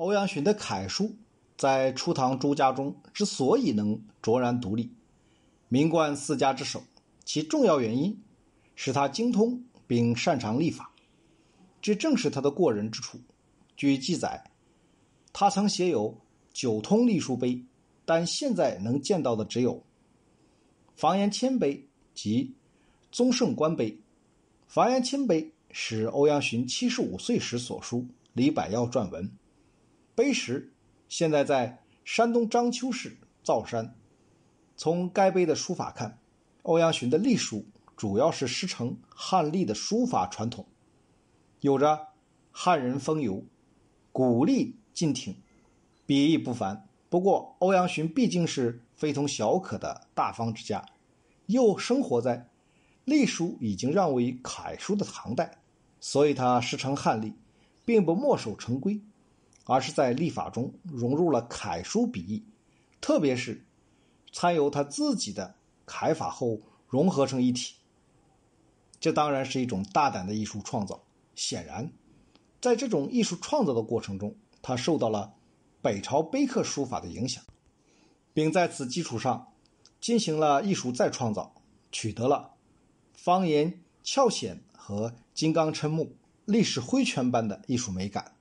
欧阳询的楷书在初唐诸家中之所以能卓然独立，名冠四家之首，其重要原因是他精通并擅长历法，这正是他的过人之处。据记载，他曾写有《九通隶书碑》，但现在能见到的只有《房延谦碑》及《宗圣观碑》。《房延谦碑》是欧阳询七十五岁时所书，李百药撰文。碑石现在在山东章丘市造山。从该碑的书法看，欧阳询的隶书主要是师承汉隶的书法传统，有着汉人风游、古隶劲挺，笔意不凡。不过，欧阳询毕竟是非同小可的大方之家，又生活在隶书已经让位楷书的唐代，所以他师承汉隶，并不墨守成规。而是在立法中融入了楷书笔意，特别是参由他自己的楷法后融合成一体。这当然是一种大胆的艺术创造。显然，在这种艺术创造的过程中，他受到了北朝碑刻书法的影响，并在此基础上进行了艺术再创造，取得了方言翘显和金刚称木、历史挥拳般的艺术美感。